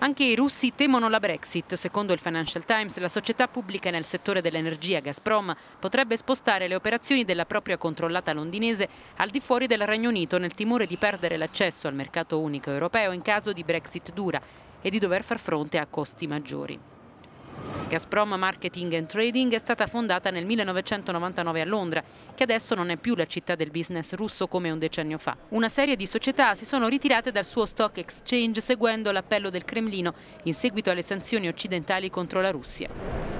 Anche i russi temono la Brexit. Secondo il Financial Times, la società pubblica nel settore dell'energia Gazprom potrebbe spostare le operazioni della propria controllata londinese al di fuori del Regno Unito nel timore di perdere l'accesso al mercato unico europeo in caso di Brexit dura e di dover far fronte a costi maggiori. Gazprom Marketing and Trading è stata fondata nel 1999 a Londra, che adesso non è più la città del business russo come un decennio fa. Una serie di società si sono ritirate dal suo stock exchange seguendo l'appello del Cremlino in seguito alle sanzioni occidentali contro la Russia.